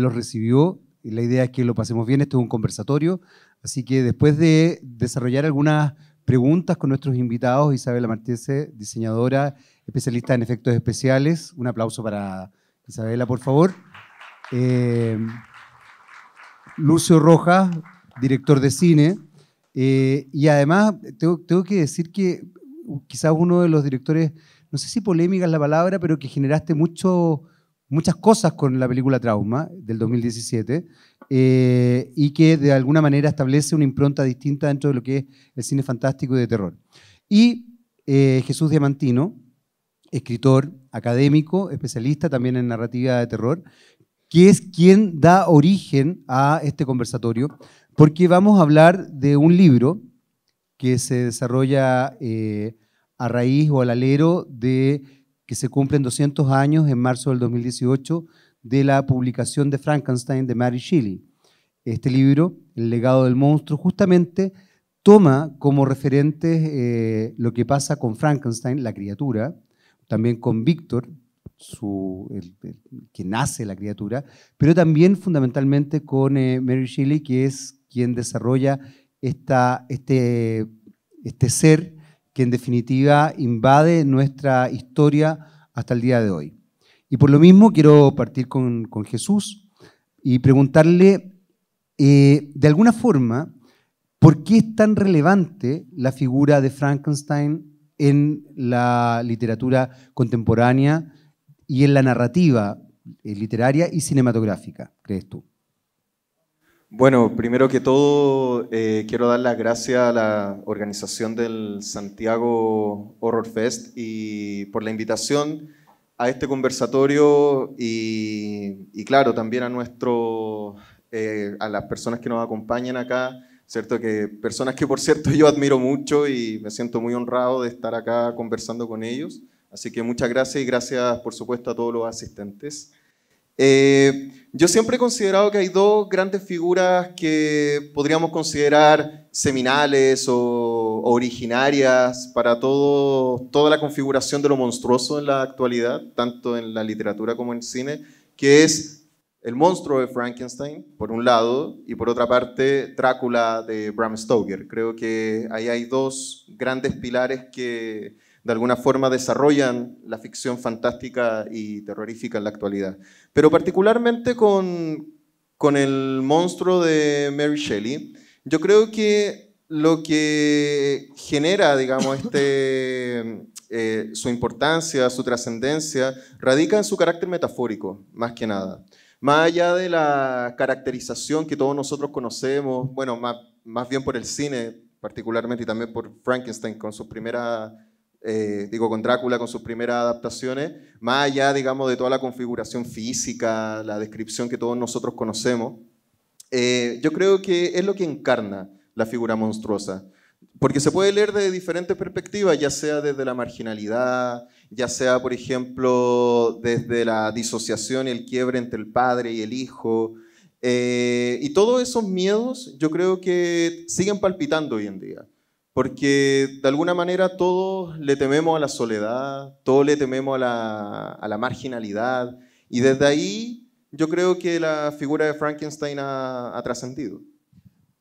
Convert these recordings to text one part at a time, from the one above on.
lo recibió y la idea es que lo pasemos bien. Esto es un conversatorio, así que después de desarrollar algunas preguntas con nuestros invitados, Isabela Martínez, diseñadora, especialista en efectos especiales, un aplauso para Isabela, por favor. Eh, Lucio Rojas, director de cine. Eh, y además, tengo, tengo que decir que uh, quizás uno de los directores, no sé si polémica es la palabra, pero que generaste mucho, muchas cosas con la película Trauma del 2017 eh, y que de alguna manera establece una impronta distinta dentro de lo que es el cine fantástico y de terror. Y eh, Jesús Diamantino, escritor, académico, especialista también en narrativa de terror, que es quien da origen a este conversatorio, porque vamos a hablar de un libro que se desarrolla eh, a raíz o al alero de que se cumplen 200 años en marzo del 2018 de la publicación de Frankenstein de Mary Shelley. Este libro, El legado del monstruo, justamente toma como referente eh, lo que pasa con Frankenstein, la criatura, también con Víctor, su, que nace la criatura, pero también fundamentalmente con eh, Mary Shelley, que es quien desarrolla esta, este, este ser en definitiva invade nuestra historia hasta el día de hoy. Y por lo mismo quiero partir con, Jesús y preguntarle, eh, de alguna forma, ¿por qué es tan relevante la figura de Frankenstein en la literatura contemporánea y en la narrativa eh, literaria y cinematográfica, crees tú? Bueno, primero que todo, eh, quiero dar las gracias a la organización del Santiago Horror Fest y por la invitación a este conversatorio y, claro, también a, nuestro, eh, a las personas que nos acompañan acá, ¿cierto? Que, personas que por cierto yo admiro mucho y me siento muy honrado de estar acá conversando con ellos. Así que muchas gracias y gracias por supuesto a todos los asistentes. Eh, yo siempre he considerado que hay dos grandes figuras que podríamos considerar seminales o originarias para todo, toda la configuración de lo monstruoso en la actualidad, tanto en la literatura como en el cine, que es el monstruo de Frankenstein, por un lado, y por otra parte, Drácula de Bram Stoker. Creo que ahí hay dos grandes pilares que, de alguna forma desarrollan la ficción fantástica y terrorífica en la actualidad. Pero particularmente con, con el monstruo de Mary Shelley, yo creo que lo que genera, digamos, este, eh, su importancia, su trascendencia, radica en su carácter metafórico, más que nada. Más allá de la caracterización que todos nosotros conocemos, bueno, más, más bien por el cine particularmente y también por Frankenstein con sus primeras eh, digo, con Drácula, con sus primeras adaptaciones, más allá, digamos, de toda la configuración física, la descripción que todos nosotros conocemos, eh, yo creo que es lo que encarna la figura monstruosa. Porque se puede leer de diferentes perspectivas, ya sea desde la marginalidad, ya sea, por ejemplo, desde la disociación y el quiebre entre el padre y el hijo. Eh, y todos esos miedos yo creo que siguen palpitando hoy en día. Porque de alguna manera todos le tememos a la soledad, todos le tememos a la, marginalidad, y desde ahí yo creo que la figura de Frankenstein ha, trascendido.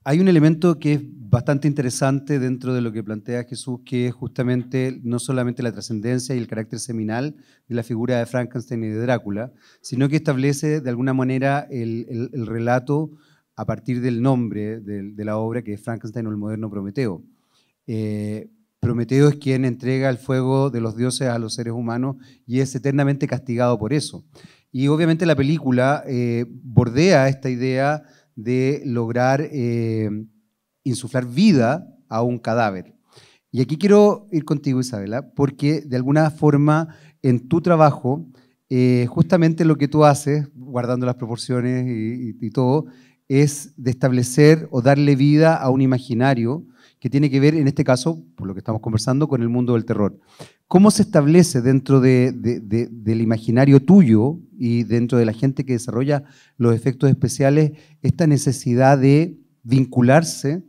Hay un elemento que es bastante interesante dentro de lo que plantea Jesús, que es justamente no solamente la trascendencia y el carácter seminal de la figura de Frankenstein y de Drácula, sino que establece de alguna manera el, relato a partir del nombre de, de, la obra que es Frankenstein o el moderno Prometeo. Eh, Prometeo es quien entrega el fuego de los dioses a los seres humanos y es eternamente castigado por eso. Y obviamente la película eh, bordea esta idea de lograr eh, insuflar vida a un cadáver. Y aquí quiero ir contigo, Isabela, porque de alguna forma en tu trabajo, justamente lo que tú haces, guardando las proporciones y, todo, es de establecer o darle vida a un imaginario que tiene que ver, en este caso, por lo que estamos conversando, con el mundo del terror. ¿Cómo se establece dentro del imaginario tuyo y dentro de la gente que desarrolla los efectos especiales esta necesidad de vincularse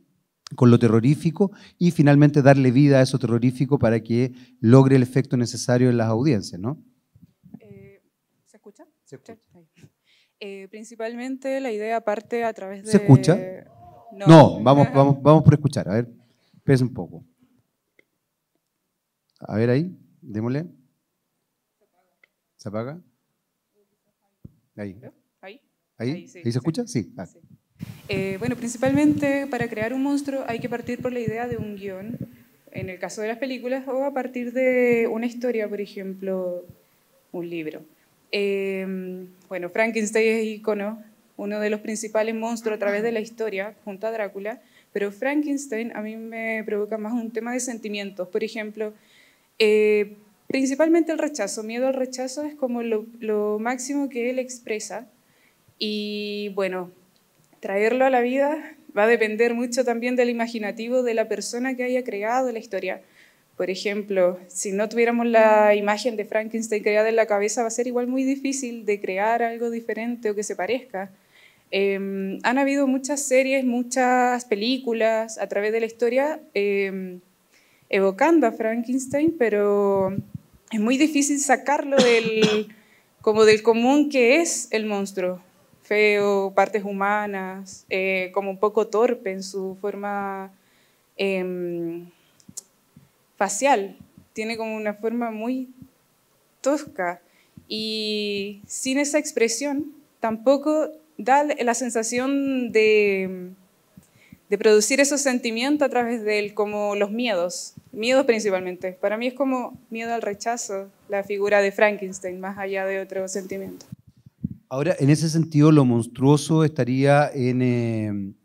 con lo terrorífico y finalmente darle vida a eso terrorífico para que logre el efecto necesario en las audiencias, ¿no? Eh, ¿Se escucha? Eh, principalmente la idea parte a través de... ¿Se escucha? No, vamos, vamos por escuchar, a ver un poco. A ver ahí, démosle. ¿Se apaga? Ahí. ¿Ahí? ¿Ahí? se escucha? Sí. Eh, bueno, principalmente para crear un monstruo hay que partir por la idea de un guión, en el caso de las películas, o a partir de una historia, por ejemplo, un libro. Em, bueno, Frankenstein es icono, uno de los principales monstruos a través de la historia, junto a Drácula, pero Frankenstein a mí me provoca más un tema de sentimientos. Por ejemplo, eh, principalmente el rechazo. Miedo al rechazo es como lo, lo máximo que él expresa. Y bueno, traerlo a la vida va a depender mucho también del imaginativo de la persona que haya creado la historia. Por ejemplo, si no tuviéramos la imagen de Frankenstein creada en la cabeza, va a ser igual muy difícil de crear algo diferente o que se parezca. Em, han habido muchas series, muchas películas a través de la historia em, evocando a Frankenstein, pero es muy difícil sacarlo del, como del común que es el monstruo. Feo, partes humanas, eh, como un poco torpe en su forma em, facial. Tiene como una forma muy tosca. Y sin esa expresión, tampoco da la sensación de, de producir esos sentimientos a través de como los miedos, miedos principalmente. Para mí es como miedo al rechazo, la figura de Frankenstein, más allá de otro sentimiento. Ahora, en ese sentido, lo monstruoso estaría en, eh, en,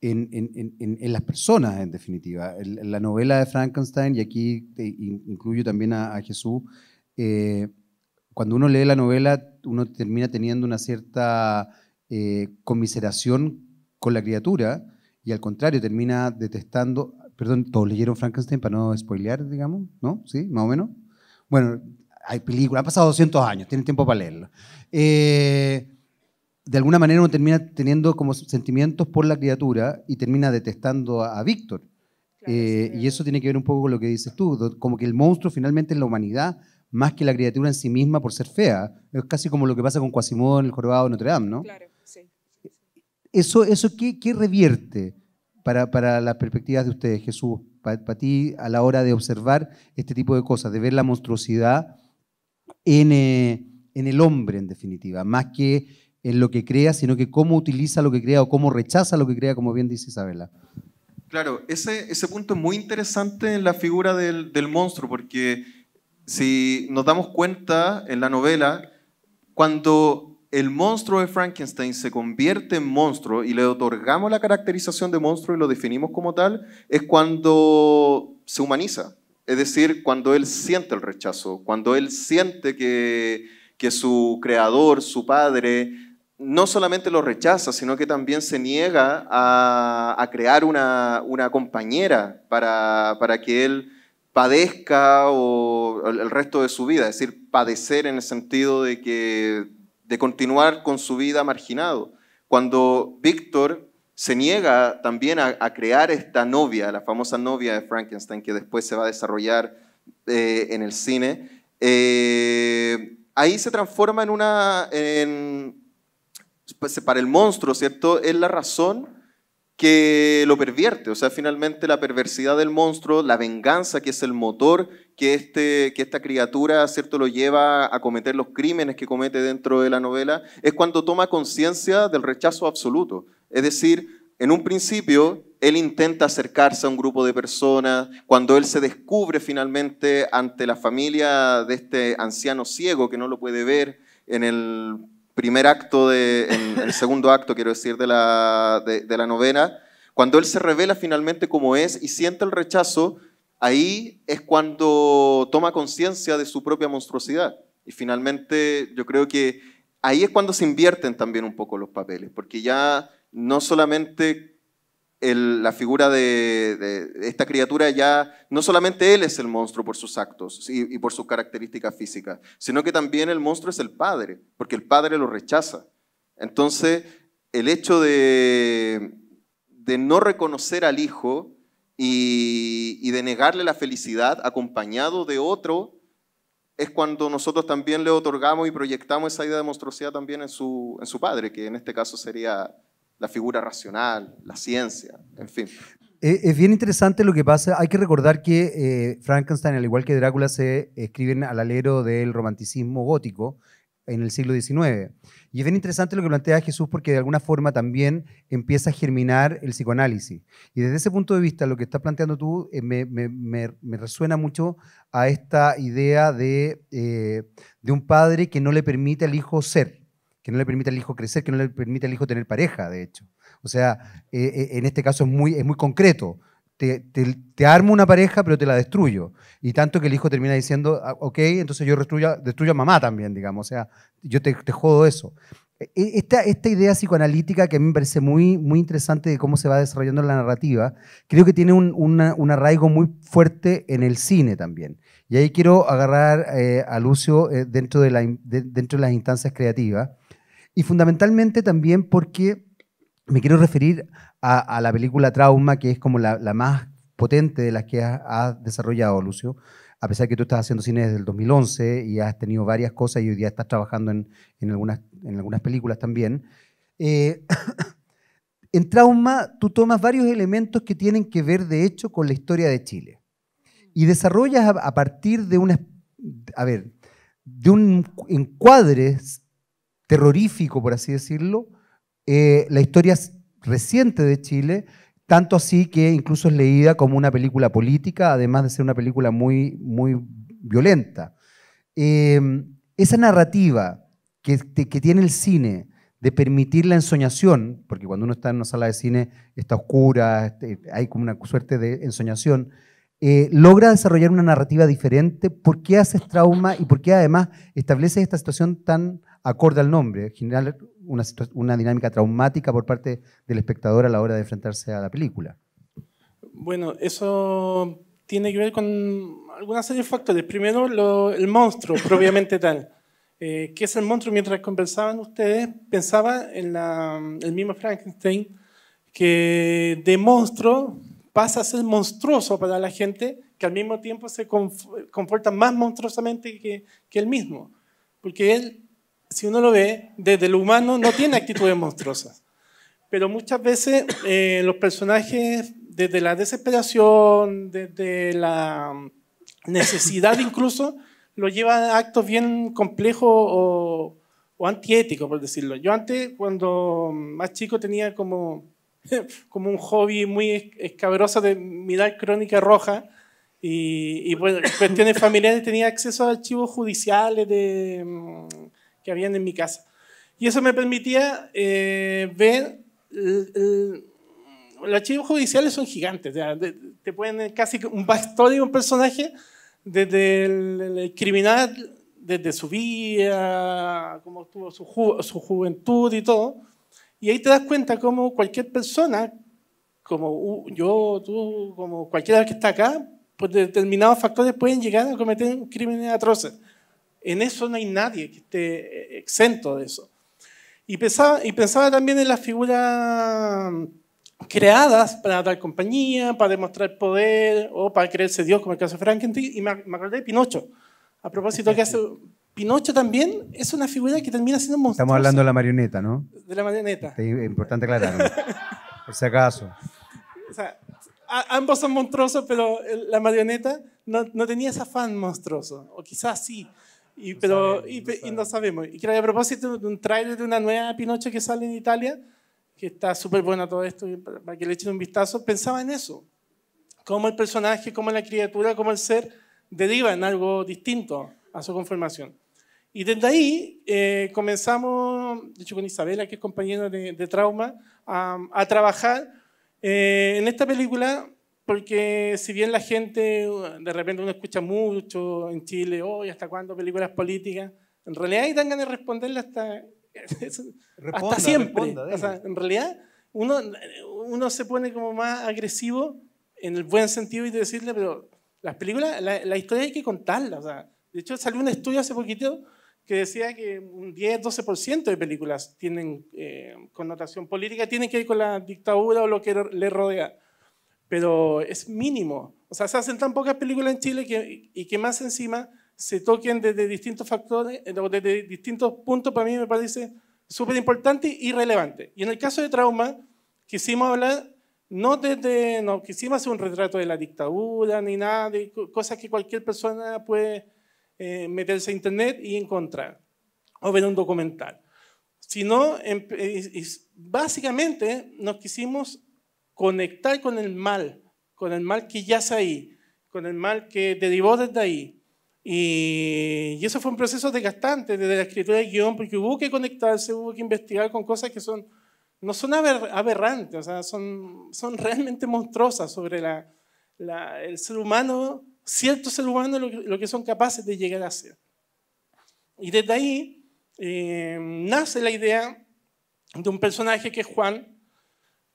en, en las personas, en definitiva. la novela de Frankenstein, y aquí incluyo también a, Jesús, eh, cuando uno lee la novela, uno termina teniendo una cierta con eh, conmiseración con la criatura y al contrario termina detestando, perdón, todos leyeron Frankenstein para no spoilear, digamos, ¿no? ¿Sí? Más o menos. Bueno, hay películas, ha pasado 200 años, tienen tiempo para leerlo. Eh, de alguna manera uno termina teniendo como sentimientos por la criatura y termina detestando a, Víctor. Eh, y eso tiene que ver un poco con lo que dices tú, como que el monstruo finalmente es la humanidad más que la criatura en sí misma por ser fea. Es casi como lo que pasa con Quasimodo en el jorobado de Notre Dame, ¿no? Claro. ¿Eso, eso qué, revierte para, las perspectivas de ustedes, Jesús? Para, ti, a la hora de observar este tipo de cosas, de ver la monstruosidad eh, en, el hombre, en definitiva, más que en lo que crea, sino que cómo utiliza lo que crea o cómo rechaza lo que crea, como bien dice Isabela. Claro, ese, ese punto es muy interesante en la figura del, del monstruo, porque si nos damos cuenta en la novela, cuando el monstruo de Frankenstein se convierte en monstruo y le otorgamos la caracterización de monstruo y lo definimos como tal, es cuando se humaniza. Es decir, cuando él siente el rechazo, cuando él siente que, su creador, su padre, no solamente lo rechaza, sino que también se niega a, crear una, compañera para, que él padezca el resto de su vida. Es decir, padecer en el sentido de que de continuar con su vida marginado. Cuando Víctor se niega también a, crear esta novia, la famosa novia de Frankenstein, que después se va a desarrollar eh, en el cine, eh, ahí se transforma en una... Pues, para el monstruo, ¿cierto? Es la razón que lo pervierte. O sea, finalmente la perversidad del monstruo, la venganza, que es el motor que, este, que esta criatura ¿cierto? lo lleva a cometer los crímenes que comete dentro de la novela, es cuando toma conciencia del rechazo absoluto. Es decir, en un principio él intenta acercarse a un grupo de personas, cuando él se descubre finalmente ante la familia de este anciano ciego que no lo puede ver en el primer acto, de, el segundo acto, quiero decir, de la, de, la novena, cuando él se revela finalmente como es y siente el rechazo, ahí es cuando toma conciencia de su propia monstruosidad. Y finalmente yo creo que ahí es cuando se invierten también un poco los papeles, porque ya no solamente la figura de, esta criatura ya, no solamente él es el monstruo por sus actos y, por sus características físicas, sino que también el monstruo es el padre, porque el padre lo rechaza. Entonces, el hecho de, no reconocer al hijo y, de negarle la felicidad acompañado de otro es cuando nosotros también le otorgamos y proyectamos esa idea de monstruosidad también en su, en su padre, que en este caso sería la figura racional, la ciencia, en fin. Eh, es bien interesante lo que pasa. Hay que recordar que eh, Frankenstein, al igual que Drácula, se escriben al alero del romanticismo gótico en el siglo XIX. Y es bien interesante lo que plantea Jesús porque de alguna forma también empieza a germinar el psicoanálisis. Y desde ese punto de vista, lo que estás planteando tú eh, me, resuena mucho a esta idea de, de un padre que no le permite al hijo ser que no le permite al hijo crecer, que no le permite al hijo tener pareja, de hecho. O sea, eh, eh, en este caso es muy, es muy concreto. Te, armo una pareja, pero te la destruyo. Y tanto que el hijo termina diciendo, ah, ok, entonces yo destruyo, a mamá también, digamos. O sea, yo te, jodo eso. E, e, esta, esta, idea psicoanalítica que a mí me parece muy, muy interesante de cómo se va desarrollando la narrativa, creo que tiene un, una, arraigo muy fuerte en el cine también. Y ahí quiero agarrar eh, a Lucio dentro, de la, dentro de las instancias creativas y fundamentalmente también porque me quiero referir a, la película Trauma, que es como la, más potente de las que has, desarrollado, Lucio, a pesar que tú estás haciendo cine desde el 2011 y has tenido varias cosas y hoy día estás trabajando en, algunas, en algunas películas también. Eh, en Trauma tú tomas varios elementos que tienen que ver, de hecho, con la historia de Chile y desarrollas a, partir de una, a ver, de un encuadre terrorífico, por así decirlo, eh, la historia reciente de Chile, tanto así que incluso es leída como una película política, además de ser una película muy, muy violenta. Em, esa narrativa que, que tiene el cine de permitir la ensoñación, porque cuando uno está en una sala de cine está oscura, este, hay como una suerte de ensoñación, eh, logra desarrollar una narrativa diferente, por qué haces este trauma y por qué además estableces esta situación tan acorde al nombre, generar una, una dinámica traumática por parte del espectador a la hora de enfrentarse a la película. Bueno, eso tiene que ver con algunas serie de factores. Primero, el monstruo propiamente tal. Eh, ¿Qué es el monstruo? Mientras conversaban ustedes, pensaba en el mismo Frankenstein, que de monstruo pasa a ser monstruoso para la gente, que al mismo tiempo se comporta más monstruosamente que, que él mismo. Porque él si uno lo ve, desde lo humano no tiene actitudes monstruosas. Pero muchas veces eh, los personajes, desde la desesperación, desde la necesidad incluso, lo llevan a actos bien complejos o, antiéticos, por decirlo. Yo antes, cuando más chico, tenía como, como un hobby muy escabroso de mirar Crónica Roja. Y, y bueno, cuestiones familiares tenía acceso a archivos judiciales de, que habían en mi casa. Y eso me permitía eh, ver, los archivos judiciales son gigantes, te pueden casi un backstory de un personaje, desde el, criminal, desde su vida, cómo tuvo su, juventud y todo. Y ahí te das cuenta cómo cualquier persona, como yo, tú, como cualquiera que está acá, por determinados factores pueden llegar a cometer un crimen atroces. En eso no hay nadie que esté eh, exento de eso. Y pensaba, y pensaba también en las figuras mm, creadas para dar compañía, para demostrar poder o para creerse Dios, como el caso de Frankenstein, y me, acordé de Pinocho. A propósito, que hace Pinocho también es una figura que termina siendo monstruosa. Estamos hablando de la marioneta, ¿no? De la marioneta. Es este, importante aclararlo, por si acaso. ambos son monstruosos, pero la marioneta no, no tenía ese afán monstruoso, o quizás sí. Y, no pero, sabemos, y, no sabemos. y, creo que a propósito de un trailer de una nueva Pinocho que sale en Italia, que está súper buena todo esto, para que le echen un vistazo, pensaba en eso. Cómo el personaje, cómo la criatura, cómo el ser deriva en algo distinto a su conformación. Y desde ahí eh, comenzamos, de hecho con Isabela, que es compañera de, Trauma, a, trabajar eh, en esta película porque si bien la gente, uh, de repente uno escucha mucho en Chile, hoy oh, ¿hasta cuándo películas políticas? En realidad ahí dan ganas de responderle hasta, hasta siempre. en realidad uno, uno se pone como más agresivo en el buen sentido y de decirle, pero las películas, la, historia hay que contarla. O sea, de hecho, salió un estudio hace poquito que decía que un 10-12% de películas tienen eh, connotación política, tienen que ver con la dictadura o lo que le rodea pero es mínimo. O sea, se hacen tan pocas películas en Chile que, y que más encima se toquen desde distintos factores, eh, desde distintos puntos, para mí me parece súper importante y relevante. Y en el caso de trauma, quisimos hablar, no desde, no quisimos hacer un retrato de la dictadura ni nada, de cosas que cualquier persona puede eh, meterse a internet y encontrar, o ver un documental. Sino, em, eh, básicamente, nos quisimos conectar con el mal, con el mal que yace ahí, con el mal que derivó desde ahí. Y, eso fue un proceso desgastante desde la escritura de guión, porque hubo que conectarse, hubo que investigar con cosas que son, no son aberrantes, o sea, son, son realmente monstruosas sobre el ser humano, cierto ser humano, lo que, son capaces de llegar a ser. Y desde ahí eh, nace la idea de un personaje que es Juan,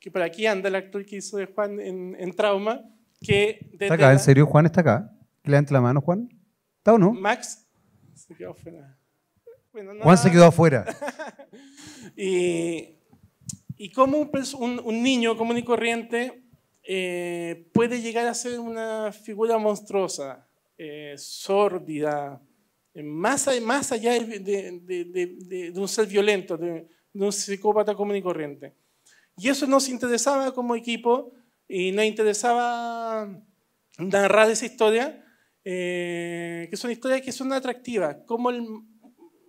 que por aquí anda el actor que hizo de Juan en, Trauma, que... ¿Está acá? ¿En serio Juan está acá? ¿Levanta la mano Juan? ¿Está o no? Max se quedó afuera. Juan se quedó afuera. y, cómo un, niño común y corriente eh, puede llegar a ser una figura monstruosa, eh, sórdida, eh, más, allá de, de, un ser violento, de, un psicópata común y corriente. Y eso nos interesaba como equipo y nos interesaba narrar esa historia, eh, que es una historia que son atractivas. Como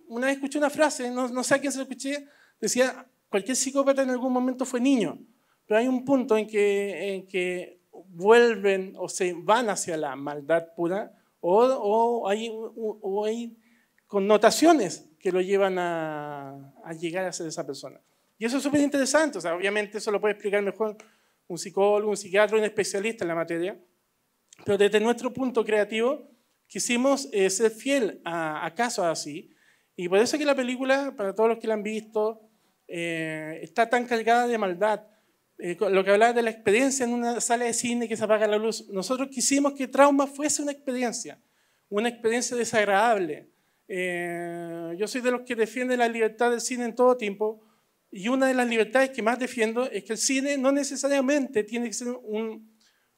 una vez escuché una frase, no, sé a quién se la escuché, decía, cualquier psicópata en algún momento fue niño, pero hay un punto en que, que vuelven o se van hacia la maldad pura o, hay, hay, connotaciones que lo llevan a llegar a ser esa persona. Y eso es súper interesante. obviamente eso lo puede explicar mejor un psicólogo, un psiquiatra, un especialista en la materia. Pero desde nuestro punto creativo quisimos eh, ser fiel a, casos así. Y por eso que la película, para todos los que la han visto, eh, está tan cargada de maldad. Eh, lo que hablaba de la experiencia en una sala de cine que se apaga la luz. Nosotros quisimos que trauma fuese una experiencia, una experiencia desagradable. yo soy de los que defienden la libertad del cine en todo tiempo y una de las libertades que más defiendo es que el cine no necesariamente tiene que ser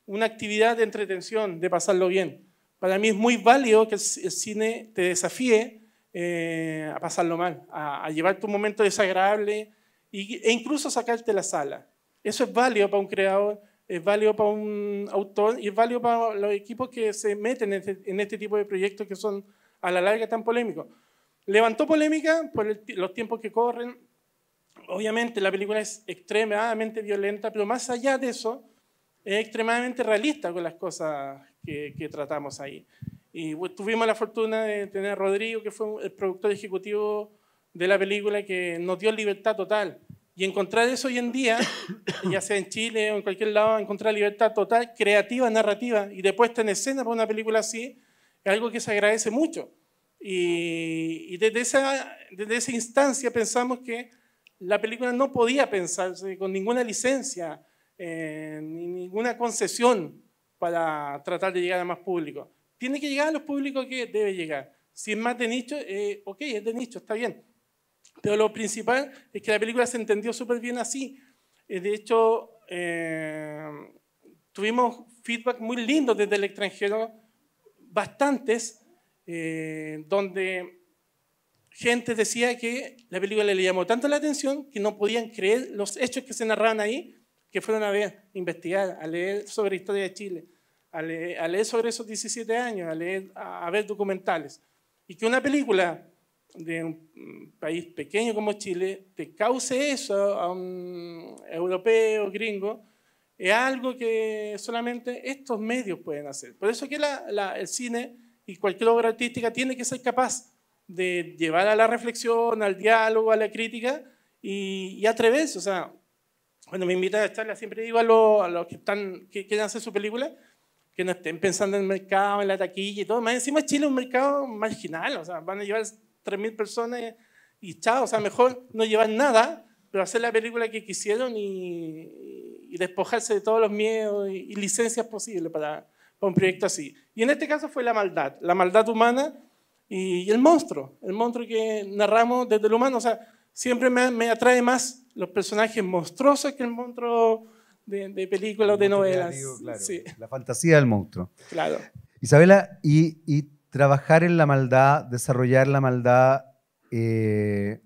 una actividad de entretención, de pasarlo bien. Para mí es muy válido que el, cine te desafíe eh, a pasarlo mal, a, a llevar tu momento desagradable y, e incluso sacarte la sala. Eso es válido para un creador, es válido para un autor y es válido para los equipos que se meten en este, este tipo de proyectos que son a la larga tan polémicos. Levantó polémica por los tiempos que corren, obviamente la película es extremadamente violenta, pero más allá de eso, es extremadamente realista con las cosas que, tratamos ahí. Y tuvimos la fortuna de tener a Rodrigo, que fue el productor ejecutivo de la película, que nos dio libertad total. Y encontrar eso hoy en día, ya sea en Chile o en cualquier lado, encontrar libertad total, creativa, narrativa y de puesta en escena para una película así, es algo que se agradece mucho. Y, desde esa instancia pensamos que la película no podía pensarse con ninguna licencia eh, ni ninguna concesión para tratar de llegar a más público. Tiene que llegar a los públicos que debe llegar. Si es más de nicho, eh, ok, es de nicho, está bien. Pero lo principal es que la película se entendió súper bien así. Eh, de hecho, tuvimos feedback muy lindo desde el extranjero, bastantes, donde gente decía que la película le llamó tanto la atención que no podían creer los hechos que se narraban ahí, que fueron a ver, investigar, a leer sobre la historia de Chile, a leer, sobre esos 17 años, a, ver documentales. Y que una película de un mm, país pequeño como Chile te cause eso a un europeo, gringo, es algo que solamente estos medios pueden hacer. Por eso que el cine y cualquier obra artística tiene que ser capaz de llevar a la reflexión, al diálogo, a la crítica y, y atreverse. O sea, cuando me invitan a charla siempre digo a, los, que están, que quieren hacer su película, que no estén pensando en el mercado, en la taquilla y todo. Más encima Chile es un mercado marginal, o sea, van a llevar 3.000 personas y chao, o sea, mejor no llevar nada, pero hacer la película que quisieron y, despojarse de todos los miedos y, licencias posibles para, para un proyecto así. Y en este caso fue la maldad, la maldad humana y, el monstruo, el monstruo que narramos desde el humano. O sea, siempre me, me atrae más los personajes monstruosos que el monstruo de, películas o de novelas. La fantasía del monstruo. Claro. Isabela, y, y, trabajar en la maldad, desarrollar la maldad, eh,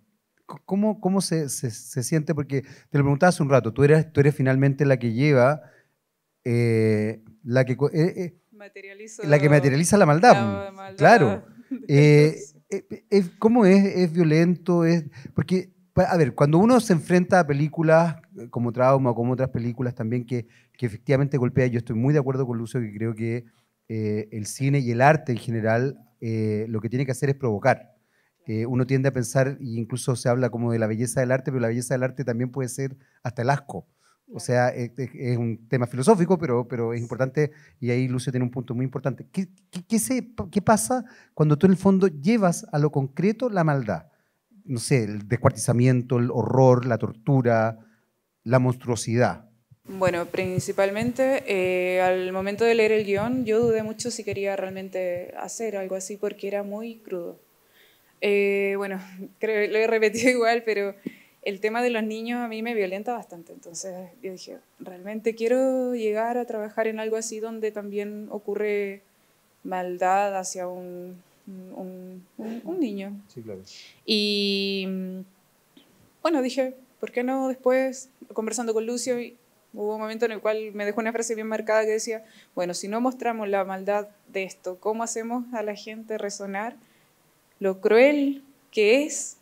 ¿cómo, cómo se, se, siente? Porque te lo preguntaba hace un rato, tú eres, tú finalmente la que lleva, eh, la que... Eh, la que materializa la maldad. La maldad claro. Eh, eh, es, ¿Cómo es? ¿Es violento? Es, porque, a ver, cuando uno se enfrenta a películas eh, como Trauma o como otras películas también que, que efectivamente golpea, yo estoy muy de acuerdo con Lucio que creo que el cine y el arte en general lo que tiene que hacer es provocar. uno tiende a pensar, e incluso se habla como de la belleza del arte, pero la belleza del arte también puede ser hasta el asco. O sea, e, e, es, un tema filosófico, pero, pero es importante, y ahí Lucio tiene un punto muy importante. ¿Qué, qué, qué, se, ¿Qué, pasa cuando tú en el fondo llevas a lo concreto la maldad? No sé, el descuartizamiento, el horror, la tortura, la monstruosidad. Bueno, principalmente eh, al momento de leer el guión yo dudé mucho si quería realmente hacer algo así porque era muy crudo. Eh, bueno, creo, lo he repetido igual, pero el tema de los niños a mí me violenta bastante. Entonces yo dije, realmente quiero llegar a trabajar en algo así donde también ocurre maldad hacia un, un, niño. Sí, claro. Y bueno, dije, ¿por qué no después, conversando con Lucio, hubo un momento en el cual me dejó una frase bien marcada que decía, bueno, si no mostramos la maldad de esto, ¿cómo hacemos a la gente resonar lo cruel que es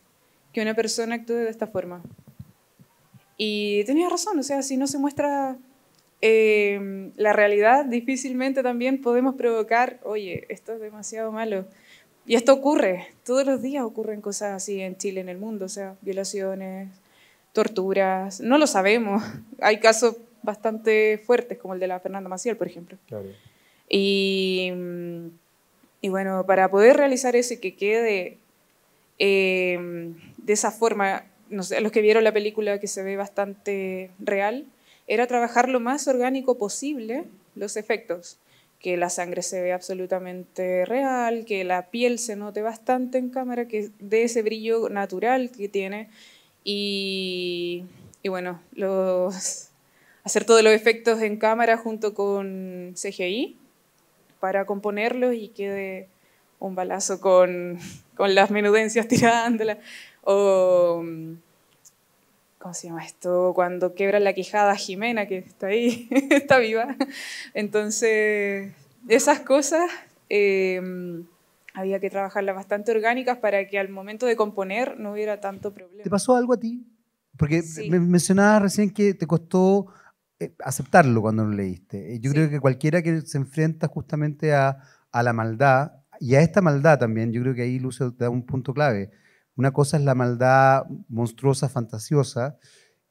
que una persona actúe de esta forma. Y tenía razón, o sea, si no se muestra em, la realidad, difícilmente también podemos provocar, oye, esto es demasiado malo. Y esto ocurre, todos los días ocurren cosas así en Chile, en el mundo, o sea, violaciones, torturas, no lo sabemos. Hay casos bastante fuertes, como el de la Fernanda Maciel, por ejemplo. Y, bueno, para poder realizar eso y que quede em, de esa forma, no sé, los que vieron la película que se ve bastante real, era trabajar lo más orgánico posible los efectos, que la sangre se ve absolutamente real, que la piel se note bastante en cámara, que dé ese brillo natural que tiene y, bueno, hacer todos los efectos en cámara junto con CGI para componerlos y quede un balazo con, las menudencias tirándolas. O, mm, ¿cómo se llama esto? Cuando quebra la quijada Jimena, que está ahí, está viva. Entonces, esas cosas eh, había que trabajarlas bastante orgánicas para que al momento de componer no hubiera tanto problema. ¿Te pasó algo a ti? Porque mencionabas recién que te costó eh, aceptarlo cuando lo leíste. Eh, yo creo que cualquiera que se enfrenta justamente a, a la maldad, y a esta maldad también, yo creo que ahí Lucio da un punto clave una cosa es la maldad monstruosa, fantasiosa,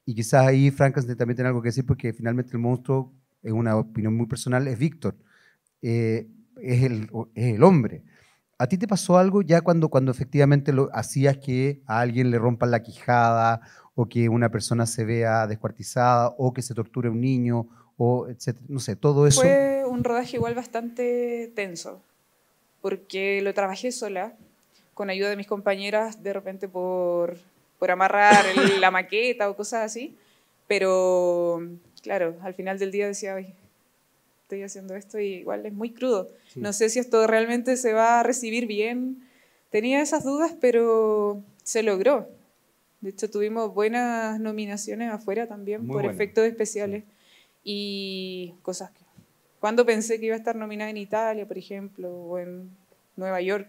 y quizás ahí Frankenstein también tiene algo que decir, porque finalmente el monstruo, en una opinión muy personal, es Víctor, eh, es, el, hombre. ¿A ti te pasó algo ya cuando, cuando efectivamente lo, hacías que a alguien le rompan la quijada o que una persona se vea descuartizada o que se torture un niño o etcétera? No sé, todo eso. Fue un rodaje igual bastante tenso porque lo trabajé sola con ayuda de mis compañeras, de repente por, por amarrar la maqueta o cosas así. Pero claro, al final del día decía, estoy haciendo esto y igual es muy crudo. No sé si esto realmente se va a recibir bien. Tenía esas dudas, pero se logró. De hecho, tuvimos buenas nominaciones afuera también por efectos especiales y cosas que... Cuando pensé que iba a estar nominada en Italia, por ejemplo, o en Nueva York,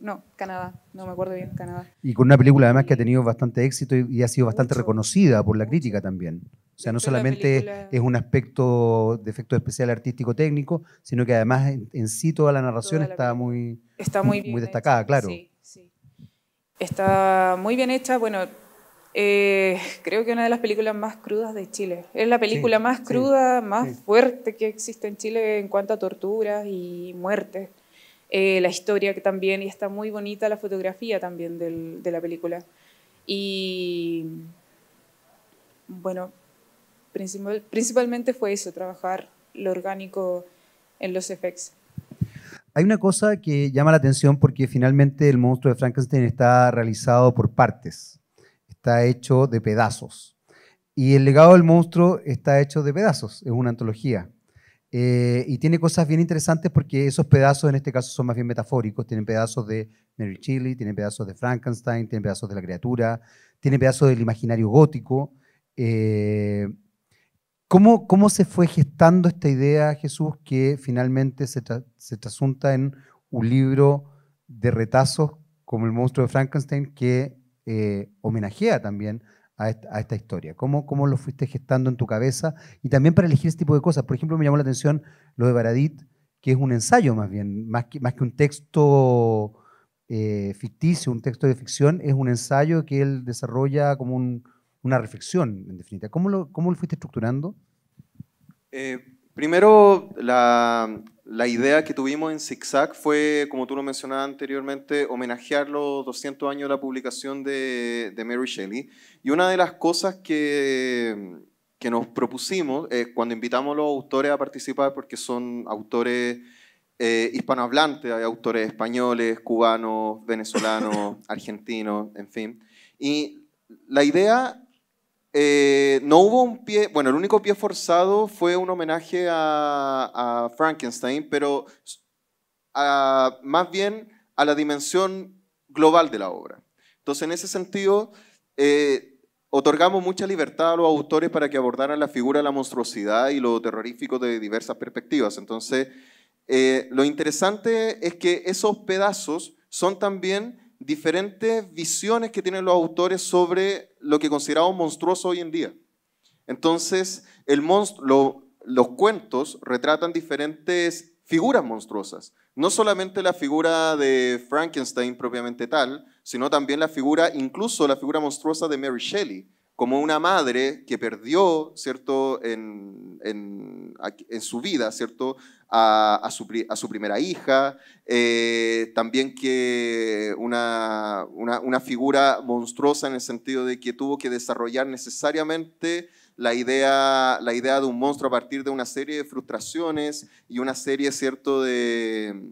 no, Canadá, no me acuerdo bien, Canadá. Y con una película además que ha tenido bastante éxito y, ha sido bastante reconocida por la crítica también. O sea, no solamente es un aspecto de efecto especial artístico técnico, sino que además en, sí toda la narración está, muy, está muy, muy destacada, claro. Está muy bien hecha, bueno, eh, creo que una de las películas más crudas de Chile. Es la película más cruda, más fuerte que existe en Chile en cuanto a torturas y muertes. Eh, la historia que también, y está muy bonita la fotografía también de la película. Y bueno, principalmente fue eso, trabajar lo orgánico en los efectos Hay una cosa que llama la atención porque finalmente el monstruo de Frankenstein está realizado por partes, está hecho de pedazos. Y el legado del monstruo está hecho de pedazos, es una antología. Eh, y tiene cosas bien interesantes porque esos pedazos en este caso son más bien metafóricos. Tienen pedazos de Mary Shelley, tienen pedazos de Frankenstein, tienen pedazos de la criatura, tienen pedazos del imaginario gótico. Eh, ¿cómo, se fue gestando esta idea, Jesús, que finalmente se, trasunta en un libro de retazos como el monstruo de Frankenstein que eh, homenajea también a esta, historia? ¿Cómo, ¿Cómo, lo fuiste gestando en tu cabeza? Y también para elegir este tipo de cosas. Por ejemplo, me llamó la atención lo de Baradit, que es un ensayo más bien, más que, más que un texto eh, ficticio, un texto de ficción, es un ensayo que él desarrolla como una reflexión, en definitiva. ¿Cómo lo, lo fuiste estructurando? Eh, primero, la, la idea que tuvimos en ZigZag fue, como tú lo mencionabas anteriormente, homenajear los 200 años de la publicación de, Mary Shelley. Y una de las cosas que, que nos propusimos, es cuando invitamos a los autores a participar, porque son autores eh, hispanohablantes, hay autores españoles, cubanos, venezolanos, argentinos, en fin. Y la idea eh, no hubo un pie, bueno, el único pie forzado fue un homenaje a, Frankenstein, pero más bien a la dimensión global de la obra. Entonces, en ese sentido, eh, otorgamos mucha libertad a los autores para que abordaran la figura de la monstruosidad y lo terrorífico de diversas perspectivas. Entonces, eh, lo interesante es que esos pedazos son también diferentes visiones que tienen los autores sobre lo que consideramos monstruoso hoy en día. Entonces, los cuentos retratan diferentes figuras monstruosas. No solamente la figura de Frankenstein propiamente tal, sino también la figura, incluso la figura monstruosa de Mary Shelley, como una madre que perdió, ¿cierto?, en, su vida, ¿cierto?, a, su, primera hija, eh, también que una, figura monstruosa en el sentido de que tuvo que desarrollar necesariamente la idea, la idea de un monstruo a partir de una serie de frustraciones y una serie, ¿cierto?, de...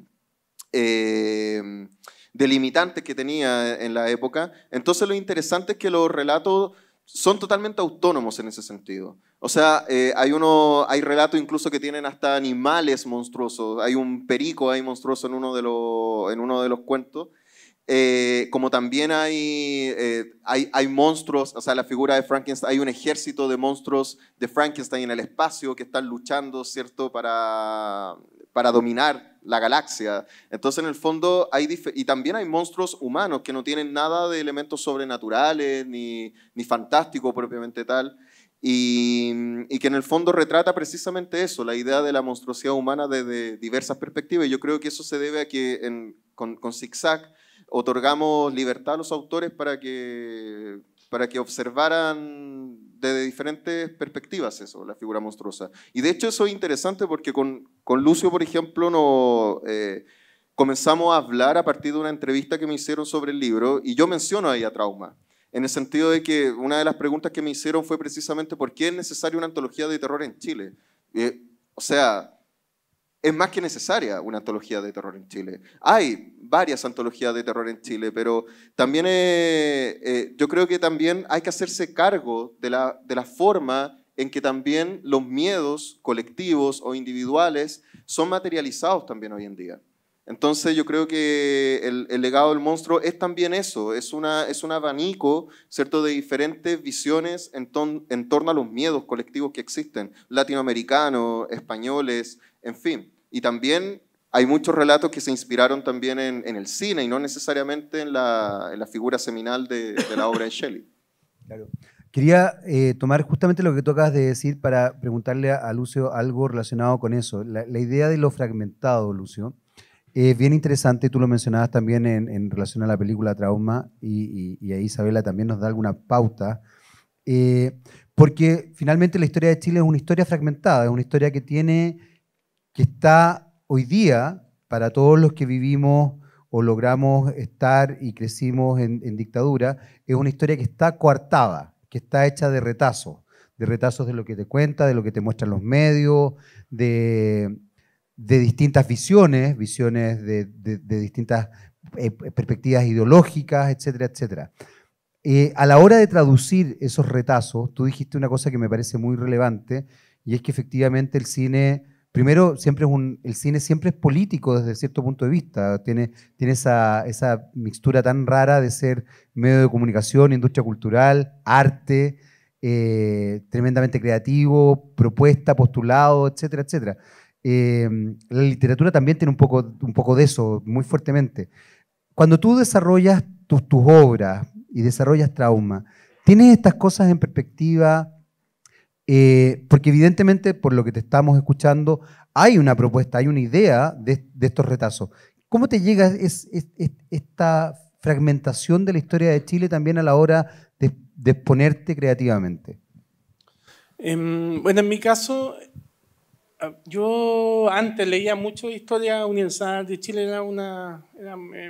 Eh, delimitantes que tenía en la época. Entonces lo interesante es que los relatos son totalmente autónomos en ese sentido. O sea, eh, hay, uno, hay relatos incluso que tienen hasta animales monstruosos. Hay un perico ahí monstruoso en uno de los, en uno de los cuentos. Eh, como también hay, eh, hay, hay, monstruos, o sea, la figura de Frankenstein, hay un ejército de monstruos de Frankenstein en el espacio que están luchando, ¿cierto?, para, para dominar la galaxia. Entonces, en el fondo, hay y también hay monstruos humanos que no tienen nada de elementos sobrenaturales ni, ni fantástico propiamente tal. Y, y, que en el fondo retrata precisamente eso, la idea de la monstruosidad humana desde diversas perspectivas. Y yo creo que eso se debe a que con, con Zigzag otorgamos libertad a los autores para que, para que observaran de diferentes perspectivas eso, la figura monstruosa. Y de hecho eso es interesante porque con, con Lucio, por ejemplo, no, eh, comenzamos a hablar a partir de una entrevista que me hicieron sobre el libro y yo menciono ahí a Trauma, en el sentido de que una de las preguntas que me hicieron fue precisamente por qué es necesaria una antología de terror en Chile. Eh, o sea, es más que necesaria una antología de terror en Chile. Hay varias antologías de terror en Chile, pero también eh, eh, yo creo que también hay que hacerse cargo de la, de forma en que también los miedos colectivos o individuales son materializados también hoy en día. Entonces yo creo que el, legado del monstruo es también eso, es, una, es un abanico ¿cierto? de diferentes visiones en torno a los miedos colectivos que existen, latinoamericanos, españoles, en fin. Y también hay muchos relatos que se inspiraron también en, el cine y no necesariamente en la, figura seminal de, la obra de Shelley. Claro. Quería eh, tomar justamente lo que tú acabas de decir para preguntarle a, Lucio algo relacionado con eso. La, idea de lo fragmentado, Lucio, es bien interesante. Tú lo mencionabas también en, relación a la película Trauma y, y, a Isabela también nos da alguna pauta. Eh, porque finalmente la historia de Chile es una historia fragmentada, es una historia que tiene que está hoy día para todos los que vivimos o logramos estar y crecimos en, dictadura, es una historia que está coartada, que está hecha de retazos, de retazos de lo que te cuenta, de lo que te muestran los medios, de, distintas visiones, visiones de, distintas eh, perspectivas ideológicas, etcétera, etcétera. Eh, a la hora de traducir esos retazos, tú dijiste una cosa que me parece muy relevante, y es que efectivamente el cine primero, siempre es el cine siempre es político desde cierto punto de vista, tiene, esa, mixtura tan rara de ser medio de comunicación, industria cultural, arte, eh, tremendamente creativo, propuesta, postulado, etcétera, etcétera. Eh, la literatura también tiene un poco, un poco de eso, muy fuertemente. Cuando tú desarrollas tus, tus obras y desarrollas trauma, ¿tienes estas cosas en perspectiva? Eh, porque evidentemente por lo que te estamos escuchando hay una propuesta, hay una idea de, estos retazos. ¿Cómo te llega es, esta fragmentación de la historia de Chile también a la hora de, exponerte creativamente? Em, bueno, en mi caso, ah, yo antes leía mucho historia universal de Chile, era una,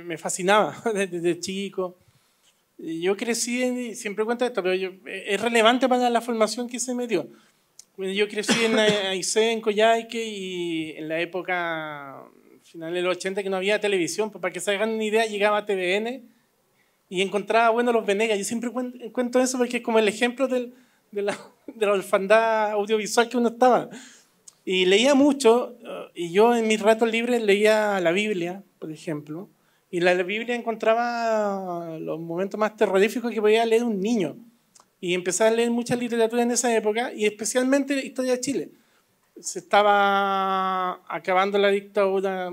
me fascinaba desde chico. Yo crecí, en, siempre cuento esto, pero eh, es relevante para la formación que se me dio. Yo crecí en eh, Aysén, en Coyhaique, y en la época final de los 80 que no había televisión, pues, para que se hagan una idea, llegaba a TVN y encontraba, bueno, los Venegas. Yo siempre cuento eso porque es como el ejemplo de, la, de la orfandad audiovisual que uno estaba. Y leía mucho, eh, y yo en mis ratos libres leía la Biblia, por ejemplo, y la Biblia encontraba los momentos más terroríficos que podía leer un niño. Y empecé a leer mucha literatura en esa época, y especialmente la historia de Chile. Se estaba acabando la dictadura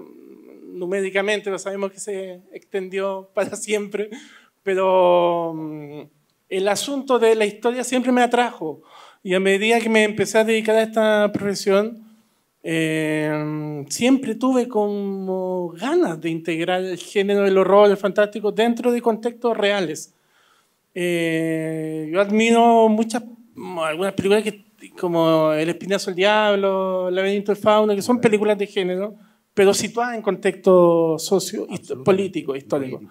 numéricamente, lo sabemos que se extendió para siempre, pero mm, el asunto de la historia siempre me atrajo. Y a medida que me empecé a dedicar a esta profesión, Em, siempre tuve como ganas de integrar el género del horror, del fantástico, dentro de contextos reales. Eh, yo admiro muchas, mm, algunas películas que, como El Espinazo del Diablo, El Laberinto del Fauno, que son películas de género, pero situadas en contexto socio, político, histórico.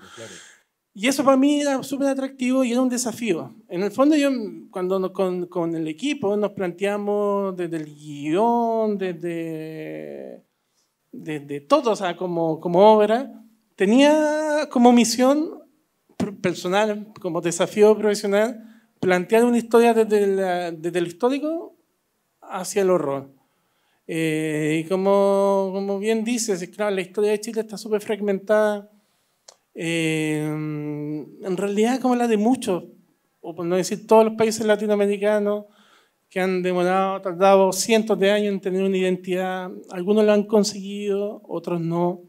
Y eso para mí era súper atractivo y era un desafío. En el fondo, yo, cuando con, el equipo nos planteamos desde el guión, desde, desde todo, o sea, como, como obra, tenía como misión personal, como desafío profesional, plantear una historia desde, desde el histórico hacia el horror. Eh, y como, como bien dices, claro, la historia de Chile está súper fragmentada Em, en realidad como la de muchos, o por no decir todos los países latinoamericanos que han demorado, tardado cientos de años en tener una identidad. Algunos lo han conseguido, otros no.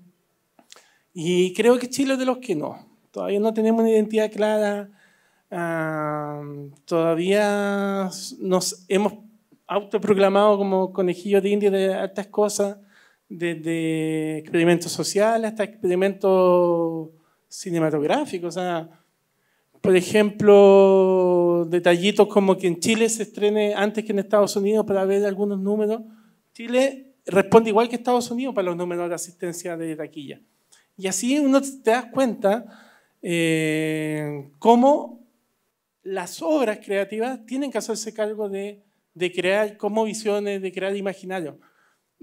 Y creo que Chile es de los que no. Todavía no tenemos una identidad clara. todavía nos hemos autoproclamado como conejillos de India de estas cosas, desde experimentos sociales hasta experimentos cinematográficos, O sea, por ejemplo, detallitos como que en Chile se estrene antes que en Estados Unidos para ver algunos números. Chile responde igual que Estados Unidos para los números de asistencia de taquilla. Y así uno te das cuenta eh, cómo las obras creativas tienen que hacerse cargo de, crear como visiones, de crear imaginarios.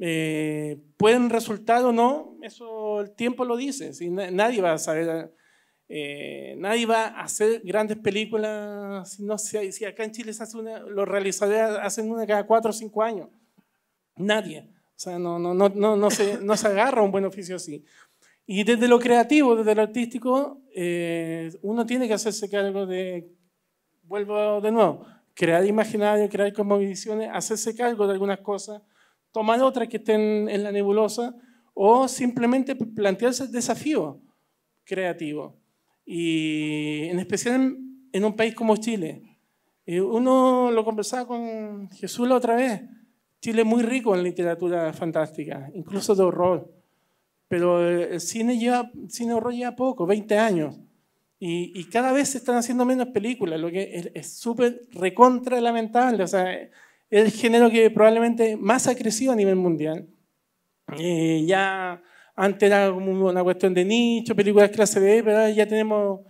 Eh, pueden resultar o no, eso el tiempo lo dice. Nadie va a saber, eh, nadie va a hacer grandes películas. No sé, si acá en Chile se hace una, los realizadores hacen una cada cuatro o cinco años. Nadie. O sea, no, no, no, no, no, se, agarra un buen oficio así. Y desde lo creativo, desde lo artístico, eh, uno tiene que hacerse cargo de, vuelvo de nuevo, crear imaginario, crear como visiones, hacerse cargo de algunas cosas tomar otras que estén en la nebulosa o simplemente plantearse el desafío creativo. Y en especial en, un país como Chile. Eh, uno lo conversaba con Jesús la otra vez. Chile es muy rico en literatura fantástica, incluso de horror. Pero eh, el cine, lleva, cine horror lleva poco, 20 años. Y, y, cada vez se están haciendo menos películas, lo que es súper recontra lamentable. O sea, es el género que probablemente más ha crecido a nivel mundial. Eh, ya antes era como una cuestión de nicho, películas clase B, pero ya tenemos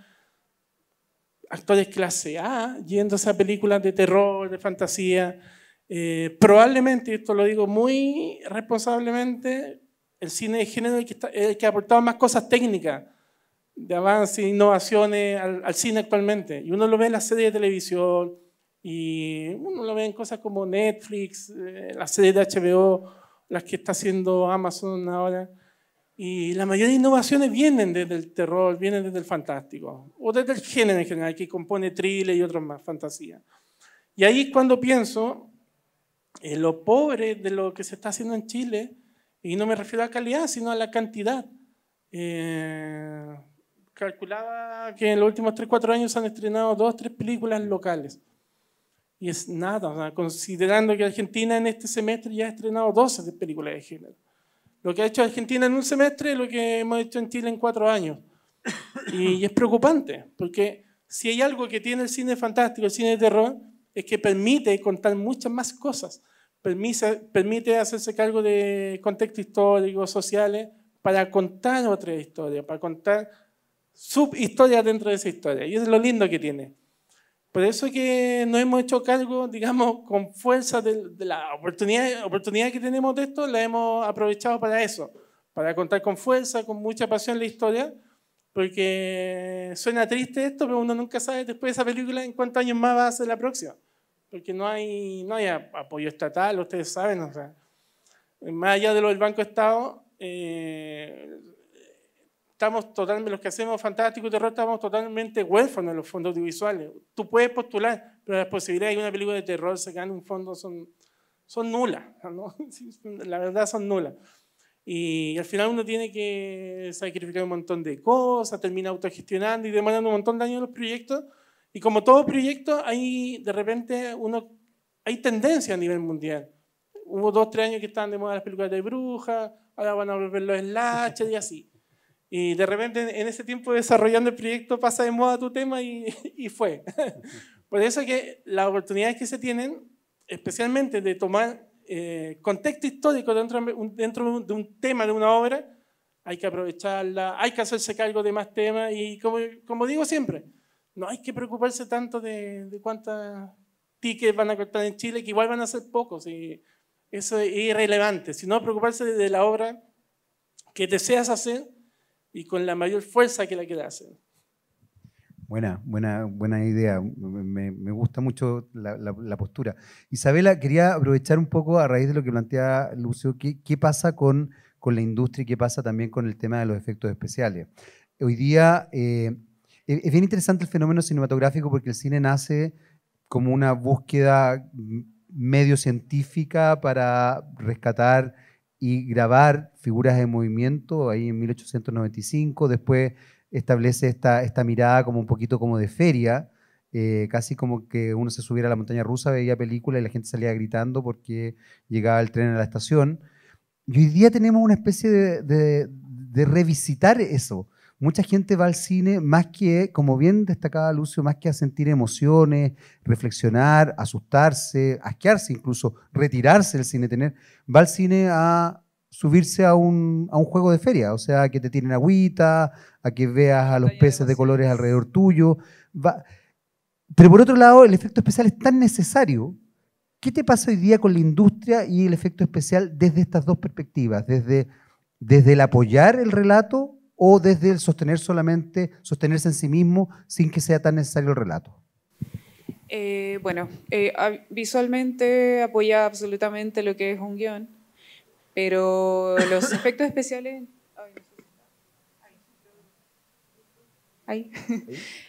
actores clase A yendo a películas de terror, de fantasía. Eh, probablemente, probablemente, esto lo digo muy responsablemente, el cine de género es el que, ha aportado más cosas técnicas de avances, innovaciones al, al, cine actualmente. Y uno lo ve en las series de televisión, y uno lo ve en cosas como Netflix, eh, la sede de HBO, las que está haciendo Amazon ahora. Y la mayoría de innovaciones vienen desde el terror, vienen desde el fantástico, o desde el género en general, que compone thriller y otros más, fantasía. Y ahí cuando pienso en lo pobre de lo que se está haciendo en Chile, y no me refiero a calidad, sino a la cantidad. Eh, calculaba que en los últimos 3-4 años han estrenado dos, tres películas locales. Y es nada, considerando que Argentina en este semestre ya ha estrenado 12 de películas de género. Lo que ha hecho Argentina en un semestre es lo que hemos hecho en Chile en cuatro años. Y es preocupante, porque si hay algo que tiene el cine fantástico, el cine de terror, es que permite contar muchas más cosas, permite, permite hacerse cargo de contextos históricos, sociales, para contar otra historia, para contar subhistorias dentro de esa historia. Y eso es lo lindo que tiene. Por eso que nos hemos hecho cargo, digamos, con fuerza de, la oportunidad, oportunidad que tenemos de esto, la hemos aprovechado para eso, para contar con fuerza, con mucha pasión la historia, porque suena triste esto, pero uno nunca sabe después de esa película en cuántos años más va a ser la próxima, porque no hay, no hay apoyo estatal, ustedes saben, o sea, más allá de lo del Banco Estado, eh, estamos totalmente, los que hacemos Fantástico Terror, estamos totalmente huérfanos en los fondos audiovisuales. Tú puedes postular, pero las posibilidades de una película de terror se gane un fondo son, son nulas, la verdad son nulas. Y al final uno tiene que sacrificar un montón de cosas, termina autogestionando y demandando un montón de años los proyectos. Y como todo proyecto, hay de repente uno, hay tendencia a nivel mundial. Hubo dos, tres años que estaban de moda las películas de brujas, ahora van a volver los slasher y así. Y de repente en ese tiempo desarrollando el proyecto pasa de moda tu tema y, y fue. Por eso que las oportunidades que se tienen, especialmente de tomar eh, contexto histórico dentro, dentro de un tema, de una obra, hay que aprovecharla, hay que hacerse cargo de más temas y como, como digo siempre, no hay que preocuparse tanto de, de cuántas tickets van a cortar en Chile, que igual van a ser pocos y eso es irrelevante, sino preocuparse de la obra que deseas hacer y con la mayor fuerza que la que la hacen. Buena, buena, buena idea. Me, gusta mucho la, postura. Isabela, quería aprovechar un poco a raíz de lo que plantea Lucio, ¿qué, pasa con, con, la industria y qué pasa también con el tema de los efectos especiales? Hoy día eh, es bien interesante el fenómeno cinematográfico porque el cine nace como una búsqueda medio científica para rescatar y grabar figuras de movimiento ahí en 1895, después establece esta, esta mirada como un poquito como de feria, eh, casi como que uno se subiera a la montaña rusa, veía película y la gente salía gritando porque llegaba el tren a la estación. Y hoy día tenemos una especie de, de, revisitar eso. Mucha gente va al cine más que, como bien destacaba Lucio, más que a sentir emociones, reflexionar, asustarse, asquearse incluso, retirarse del cine, tener, va al cine a subirse a un, juego de feria, o sea, que te tienen agüita, a que veas a los peces de colores alrededor tuyo. Pero por otro lado, el efecto especial es tan necesario. ¿Qué te pasa hoy día con la industria y el efecto especial desde estas dos perspectivas? Desde, desde el apoyar el relato o desde el sostener solamente, sostenerse en sí mismo sin que sea tan necesario el relato? Eh, bueno, eh, visualmente apoya absolutamente lo que es un guión. Pero los efectos especiales...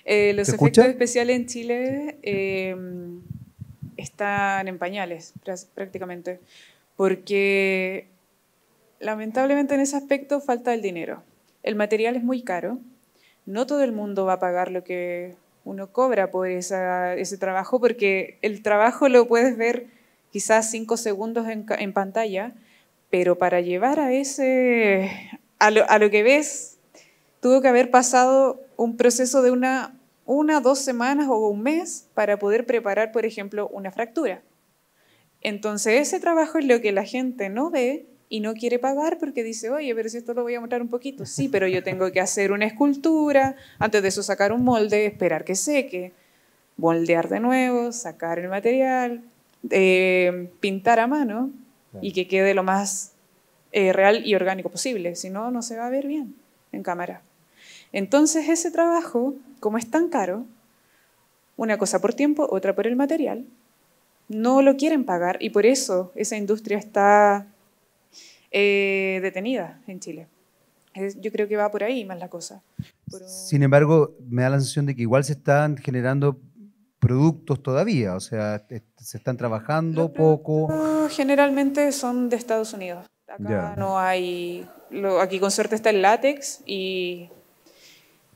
Eh, los efectos especiales en Chile em, están en pañales prácticamente, porque lamentablemente en ese aspecto falta el dinero. El material es muy caro, no todo el mundo va a pagar lo que uno cobra por ese trabajo, porque el trabajo lo puedes ver quizás cinco segundos en pantalla, pero para llevar a ese, a lo, que ves, tuvo que haber pasado un proceso de una, una, dos semanas o un mes para poder preparar, por ejemplo, una fractura. Entonces ese trabajo es lo que la gente no ve y no quiere pagar porque dice, oye, pero si esto lo voy a montar un poquito, sí, pero yo tengo que hacer una escultura, antes de eso sacar un molde, esperar que seque, moldear de nuevo, sacar el material, eh, pintar a mano, y que quede lo más eh, real y orgánico posible, si no, no se va a ver bien en cámara. Entonces ese trabajo, como es tan caro, una cosa por tiempo, otra por el material, no lo quieren pagar y por eso esa industria está eh, detenida en Chile. yo creo que va por ahí más la cosa. Sin embargo, me da la sensación de que igual se están generando productos todavía? O sea, ¿se están trabajando poco? Generalmente son de Estados Unidos. Acá no hay... aquí con suerte está el látex y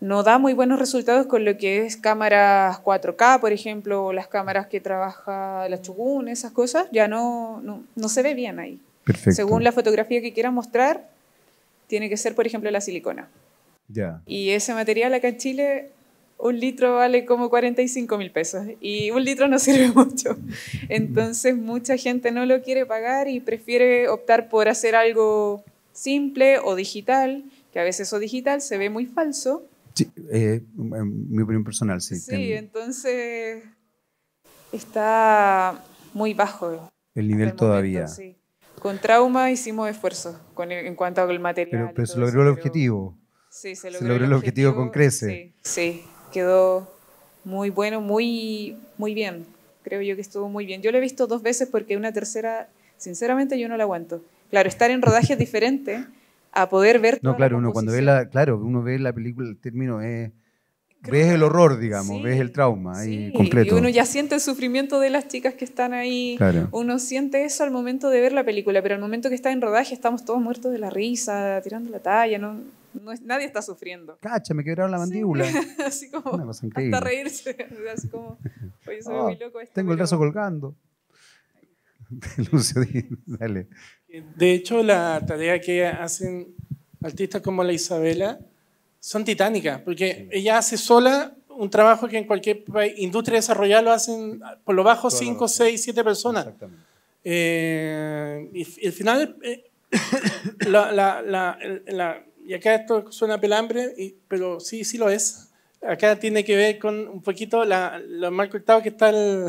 no da muy buenos resultados con lo que es cámaras 4K, por ejemplo, las cámaras que trabaja la Chugun, esas cosas, ya no, no, se ve bien ahí. Perfecto. Según la fotografía que quieran mostrar, tiene que ser, por ejemplo, la silicona. Ya. Y ese material acá en Chile un litro vale como 45 mil pesos y un litro no sirve mucho. Entonces mucha gente no lo quiere pagar y prefiere optar por hacer algo simple o digital, que a veces o digital se ve muy falso. Sí, eh, mi opinión personal, sí. Sí, entonces está muy bajo. El nivel todavía. sí. Con trauma hicimos esfuerzos en cuanto al material. Pero, se logró el objetivo. Sí, se logró, el, objetivo, con crece. Sí, sí quedó muy bueno, muy, muy bien. Creo yo que estuvo muy bien. Yo lo he visto dos veces porque una tercera, sinceramente, yo no la aguanto. Claro, estar en rodaje es diferente a poder ver. No, claro, uno cuando ve la, claro, uno ve la película, el término es. ves el horror, digamos, ves el trauma ahí completo. Y uno ya siente el sufrimiento de las chicas que están ahí. Uno siente eso al momento de ver la película, pero al momento que está en rodaje estamos todos muertos de la risa, tirando la talla, no, nadie está sufriendo. Cacha, me quebraron la mandíbula. así como, hasta reírse. Así como, oye, soy muy ah, loco. tengo el brazo colgando. De hecho, la tarea que hacen artistas como la Isabela son titánicas, porque ella hace sola un trabajo que en cualquier industria desarrollada lo hacen por lo bajo 5, 6, 7 personas. Exactamente. Eh, y al final, eh, la, y acá esto suena pelambre, pero sí, sí lo es. Acá tiene que ver con un poquito lo mal cortado que está el...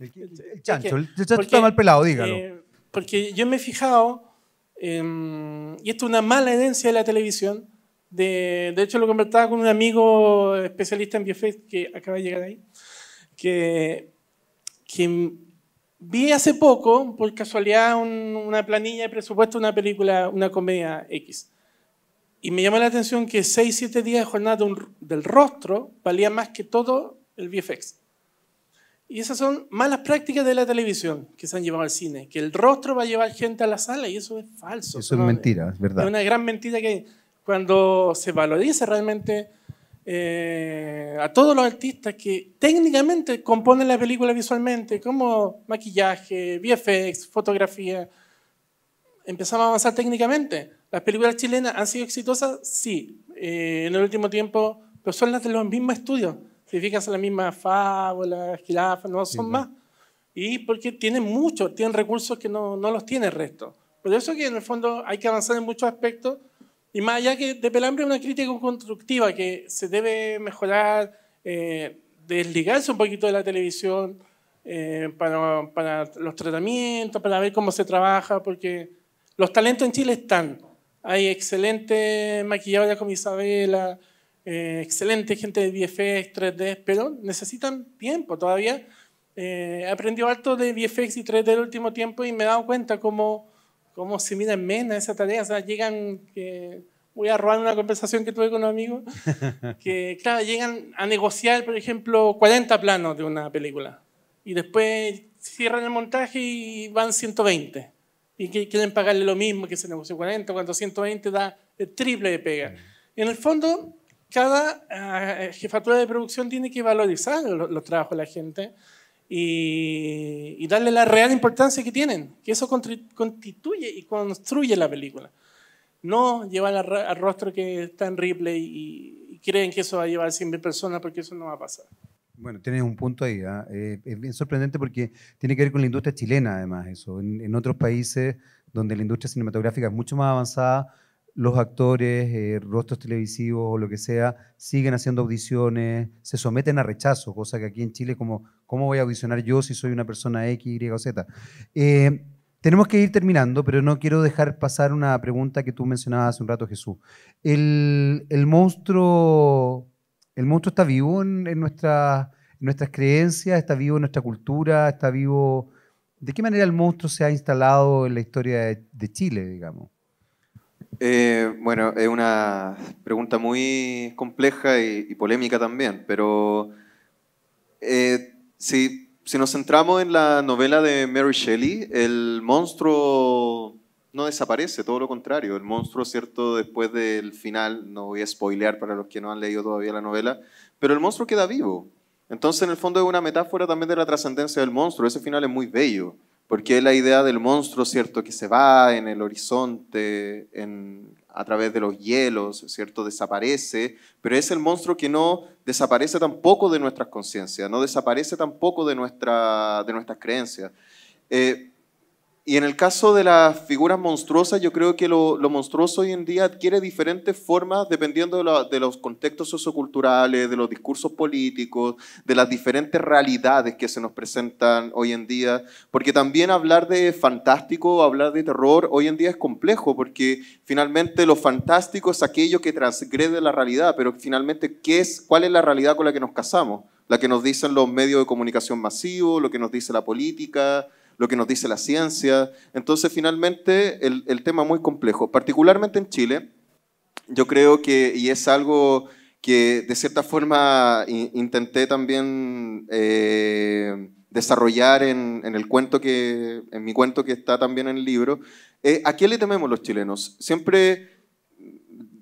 El, chancho, el chancho está mal pelado, dígalo. Eh, porque yo me he fijado, em, y esto es una mala herencia de la televisión, de, hecho lo conversaba con un amigo especialista en bioface que acaba de llegar ahí, que, vi hace poco, por casualidad, una planilla de presupuesto de una película, una comedia X. Y me llama la atención que 6, 7 días de jornada del rostro valía más que todo el VFX. Y esas son malas prácticas de la televisión que se han llevado al cine, que el rostro va a llevar gente a la sala y eso es falso. Eso es mentira, es verdad. Es una gran mentira que cuando se valoriza realmente eh, a todos los artistas que técnicamente componen la película visualmente, como maquillaje, VFX, fotografía, empezamos a avanzar técnicamente ¿Las películas chilenas han sido exitosas? Sí, eh, en el último tiempo, pero son las de los mismos estudios. Si fijas, son las mismas fábulas, jirafas, no son más. Y porque tienen mucho, tienen recursos que no, los tiene el resto. Por eso que en el fondo hay que avanzar en muchos aspectos. Y más allá que de Pelambre es una crítica constructiva que se debe mejorar, eh, desligarse un poquito de la televisión eh, para, para los tratamientos, para ver cómo se trabaja, porque los talentos en Chile están. Hay excelentes maquilladoras como Isabela, eh, excelente gente de VFX, 3D, pero necesitan tiempo todavía. Eh, he aprendido harto de VFX y 3D el último tiempo y me he dado cuenta cómo, cómo se mira en mena esa tarea. O sea, llegan... que voy a robar una conversación que tuve con un amigo, que claro, llegan a negociar, por ejemplo, 40 planos de una película y después cierran el montaje y van 120 y quieren pagarle lo mismo que se negoció 40, cuando 120 da el triple de pega. Y en el fondo, cada ah, eh, jefatura de producción tiene que valorizar los, trabajos de la gente y, darle la real importancia que tienen, que eso constituye y construye la película. No llevar al, rostro que es tan Ripley y, creen que eso va a llevar a 100.000 personas porque eso no va a pasar. Bueno, tienes un punto ahí. ¿ah? Eh, es bien sorprendente porque tiene que ver con la industria chilena, además, eso. En, otros países donde la industria cinematográfica es mucho más avanzada, los actores, eh, rostros televisivos o lo que sea, siguen haciendo audiciones, se someten a rechazos, cosa que aquí en Chile, como, ¿cómo voy a audicionar yo si soy una persona X, Y o Z? Eh, tenemos que ir terminando, pero no quiero dejar pasar una pregunta que tú mencionabas hace un rato, Jesús. el, el monstruo el monstruo está vivo en, nuestras creencias, está vivo en nuestra cultura, está vivo... ¿De qué manera el monstruo se ha instalado en la historia de, Chile, digamos? Eh, bueno, es una pregunta muy compleja y, polémica también, pero eh, si, nos centramos en la novela de Mary Shelley, el monstruo no desaparece, todo lo contrario. El monstruo, ¿cierto? Después del final, no voy a spoilear para los que no han leído todavía la novela, pero el monstruo queda vivo. Entonces, en el fondo, es una metáfora también de la trascendencia del monstruo. Ese final es muy bello, porque es la idea del monstruo, ¿cierto? Que se va en el horizonte, a través de los hielos, ¿cierto? Desaparece, pero es el monstruo que no desaparece tampoco de nuestras conciencias, no desaparece tampoco de, nuestra, de nuestras creencias. Eh, y en el caso de las figuras monstruosas, yo creo que lo, monstruoso hoy en día adquiere diferentes formas dependiendo de, los contextos socioculturales, de los discursos políticos, de las diferentes realidades que se nos presentan hoy en día. Porque también hablar de fantástico, hablar de terror, hoy en día es complejo, porque finalmente lo fantástico es aquello que transgrede la realidad, pero finalmente, ¿qué es, ¿cuál es la realidad con la que nos casamos? La que nos dicen los medios de comunicación masivos, lo que nos dice la política lo que nos dice la ciencia. Entonces, finalmente, el, tema muy complejo, particularmente en Chile. Yo creo que, y es algo que de cierta forma intenté también eh, desarrollar en, el cuento que, en mi cuento que está también en el libro, eh, ¿a qué le tememos los chilenos? Siempre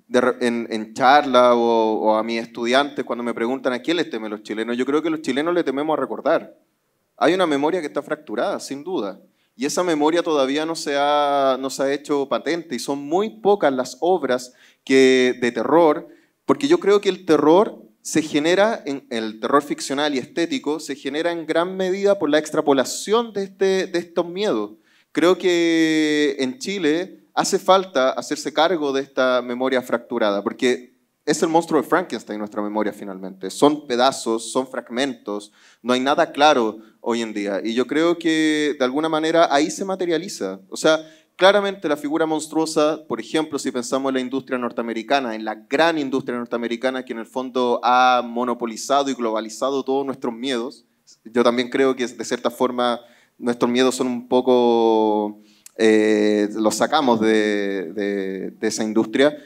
en, charla o, a mis estudiantes cuando me preguntan a quién les temen los chilenos, yo creo que los chilenos le tememos a recordar. Hay una memoria que está fracturada, sin duda, y esa memoria todavía no se ha, no se ha hecho patente y son muy pocas las obras que, de terror, porque yo creo que el terror se genera, en, el terror ficcional y estético, se genera en gran medida por la extrapolación de, este, de estos miedos. Creo que en Chile hace falta hacerse cargo de esta memoria fracturada, porque es el monstruo de Frankenstein nuestra memoria finalmente. Son pedazos, son fragmentos, no hay nada claro, hoy en día. Y yo creo que de alguna manera ahí se materializa. O sea, claramente la figura monstruosa, por ejemplo, si pensamos en la industria norteamericana, en la gran industria norteamericana que en el fondo ha monopolizado y globalizado todos nuestros miedos, yo también creo que de cierta forma nuestros miedos son un poco, eh, los sacamos de, esa industria,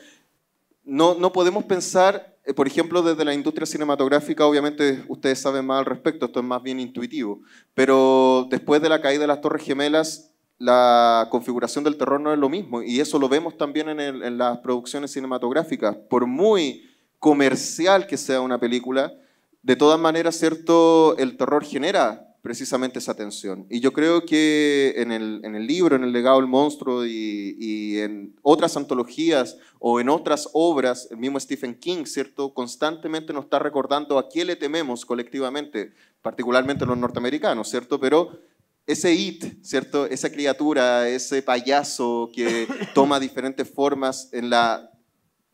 no, no podemos pensar eh, por ejemplo, desde la industria cinematográfica, obviamente ustedes saben más al respecto, esto es más bien intuitivo, pero después de la caída de las Torres Gemelas, la configuración del terror no es lo mismo, y eso lo vemos también en, las producciones cinematográficas. Por muy comercial que sea una película, de todas maneras, ¿cierto? El terror genera precisamente esa tensión. Y yo creo que en el, en el libro, en el legado del monstruo y, en otras antologías o en otras obras, el mismo Stephen King, ¿cierto? Constantemente nos está recordando a qué le tememos colectivamente, particularmente los norteamericanos, ¿cierto? Pero ese it, ¿cierto? Esa criatura, ese payaso que toma diferentes formas en la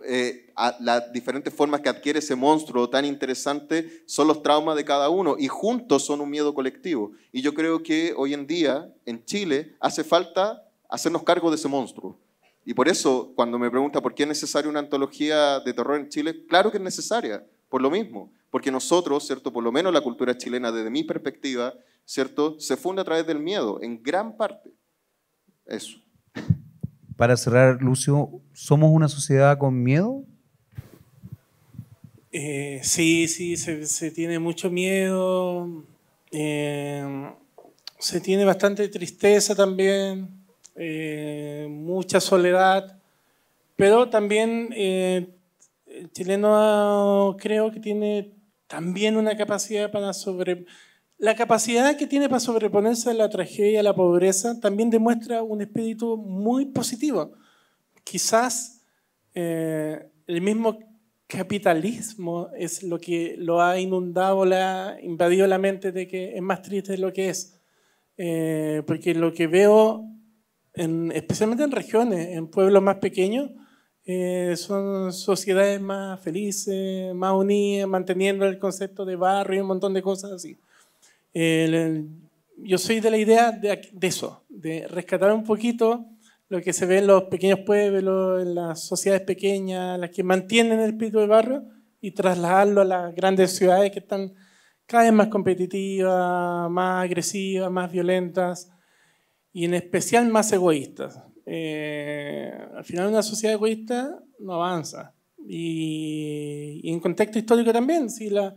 eh, las diferentes formas que adquiere ese monstruo tan interesante son los traumas de cada uno y juntos son un miedo colectivo. Y yo creo que hoy en día en Chile hace falta hacernos cargo de ese monstruo. Y por eso cuando me pregunta por qué es necesaria una antología de terror en Chile, claro que es necesaria, por lo mismo, porque nosotros, ¿cierto? Por lo menos la cultura chilena desde mi perspectiva, ¿cierto? Se funda a través del miedo, en gran parte. Eso para cerrar, Lucio, ¿somos una sociedad con miedo? Eh, sí, sí, se, tiene mucho miedo, eh, se tiene bastante tristeza también, eh, mucha soledad, pero también el chileno creo que tiene también una capacidad para sobre, la capacidad que tiene para sobreponerse a la tragedia, a la pobreza, también demuestra un espíritu muy positivo. Quizás eh, el mismo capitalismo es lo que lo ha inundado, la, ha invadido la mente de que es más triste de lo que es. Eh, porque lo que veo, especialmente en regiones, en pueblos más pequeños, eh, son sociedades más felices, más unidas, manteniendo el concepto de barrio y un montón de cosas así yo soy de la idea de, eso, de rescatar un poquito lo que se ve en los pequeños pueblos, en las sociedades pequeñas, las que mantienen el espíritu de barrio y trasladarlo a las grandes ciudades que están cada vez más competitivas, más agresivas, más violentas y en especial más egoístas. Eh, al final una sociedad egoísta no avanza. Y, y en contexto histórico también, si la,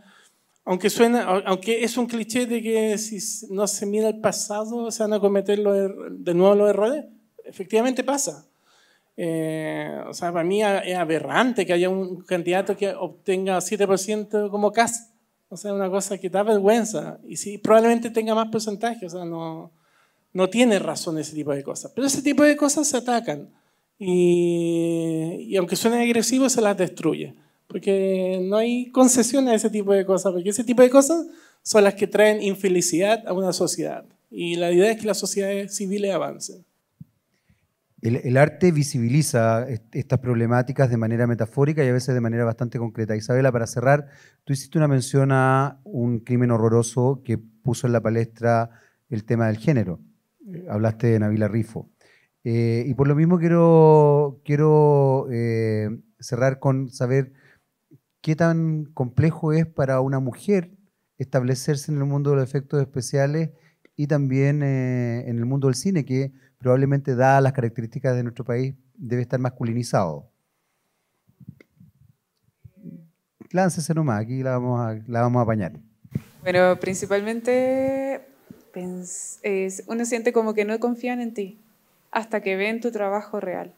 aunque, suena, aunque es un cliché de que si no se mira el pasado se van a cometer er, de nuevo los errores, efectivamente pasa. Eh, o sea, para mí es aberrante que haya un candidato que obtenga 7% como casi. O sea, una cosa que da vergüenza. Y sí, probablemente tenga más porcentaje. O sea, no, no tiene razón ese tipo de cosas. Pero ese tipo de cosas se atacan. Y, y aunque suene agresivo, se las destruye. Porque no hay concesión a ese tipo de cosas, porque ese tipo de cosas son las que traen infelicidad a una sociedad. Y la idea es que las sociedades civiles avancen. El, arte visibiliza estas problemáticas de manera metafórica y a veces de manera bastante concreta. Isabela, para cerrar, tú hiciste una mención a un crimen horroroso que puso en la palestra el tema del género. Eh, hablaste de Navila Rifo. Eh, y por lo mismo quiero, quiero eh, cerrar con saber qué tan complejo es para una mujer establecerse en el mundo de los efectos especiales y también eh, en el mundo del cine, que probablemente, dadas las características de nuestro país, debe estar masculinizado. Láncese nomás, aquí la vamos a, la vamos a apañar. Bueno, principalmente uno siente como que no confían en ti hasta que ven tu trabajo real.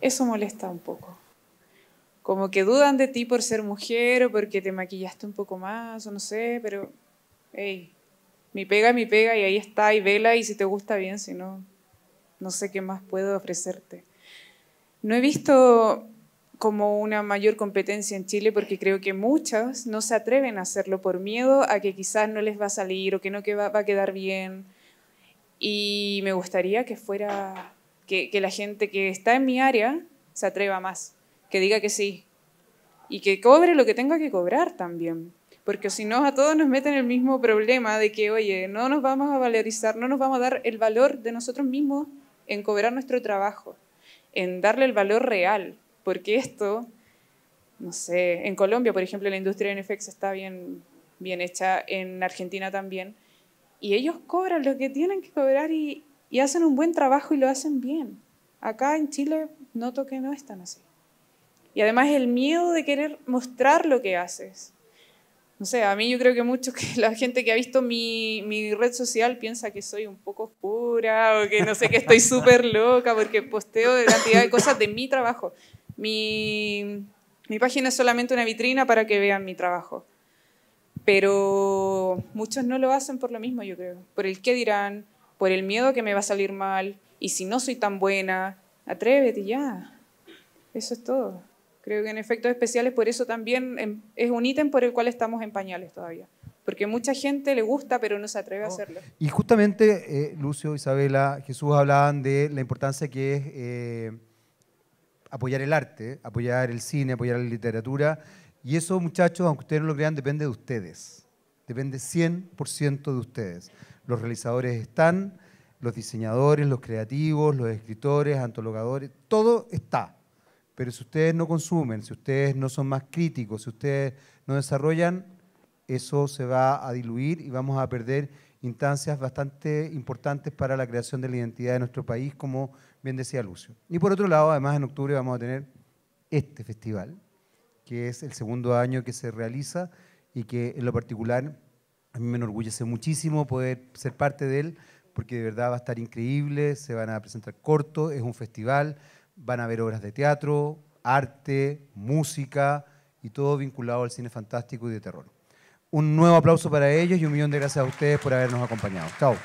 Eso molesta un poco como que dudan de ti por ser mujer o porque te maquillaste un poco más o no sé, pero, hey, mi pega, mi pega y ahí está y vela y si te gusta bien, si no, no sé qué más puedo ofrecerte. No he visto como una mayor competencia en Chile porque creo que muchas no se atreven a hacerlo por miedo a que quizás no les va a salir o que no va, a quedar bien. Y me gustaría que fuera, que la gente que está en mi área se atreva más que diga que sí y que cobre lo que tenga que cobrar también. Porque si no, a todos nos meten el mismo problema de que, oye, no nos vamos a valorizar, no nos vamos a dar el valor de nosotros mismos en cobrar nuestro trabajo, en darle el valor real. Porque esto, no sé, en Colombia, por ejemplo, la industria de NFX está bien, bien hecha, en Argentina también. Y ellos cobran lo que tienen que cobrar y, y hacen un buen trabajo y lo hacen bien. Acá en Chile noto que no están así. Y además el miedo de querer mostrar lo que haces. No sé, a mí yo creo que mucho que la gente que ha visto mi, mi, red social piensa que soy un poco oscura o que no sé, que estoy súper loca porque posteo cantidad de cosas de mi trabajo. Mi, mi página es solamente una vitrina para que vean mi trabajo. Pero muchos no lo hacen por lo mismo, yo creo. Por el qué dirán, por el miedo que me va a salir mal, y si no soy tan buena, atrévete ya. Eso es todo. Creo que en efectos especiales, por eso también em, es un ítem por el cual estamos en pañales todavía. Porque mucha gente le gusta, pero no se atreve a oh, hacerlo. Y justamente, eh, Lucio, Isabela, Jesús hablaban de la importancia que es eh, apoyar el arte, apoyar el cine, apoyar la literatura. Y eso, muchachos, aunque ustedes no lo crean, depende de ustedes. Depende 100% de ustedes. Los realizadores están, los diseñadores, los creativos, los escritores, antologadores, todo está pero si ustedes no consumen, si ustedes no son más críticos, si ustedes no desarrollan, eso se va a diluir y vamos a perder instancias bastante importantes para la creación de la identidad de nuestro país, como bien decía Lucio. Y por otro lado, además en octubre vamos a tener este festival, que es el segundo año que se realiza y que en lo particular a mí me enorgullece muchísimo poder ser parte de él, porque de verdad va a estar increíble, se van a presentar cortos, es un festival, van a haber obras de teatro, arte, música y todo vinculado al cine fantástico y de terror. Un nuevo aplauso para ellos y un millón de gracias a ustedes por habernos acompañado. Chao.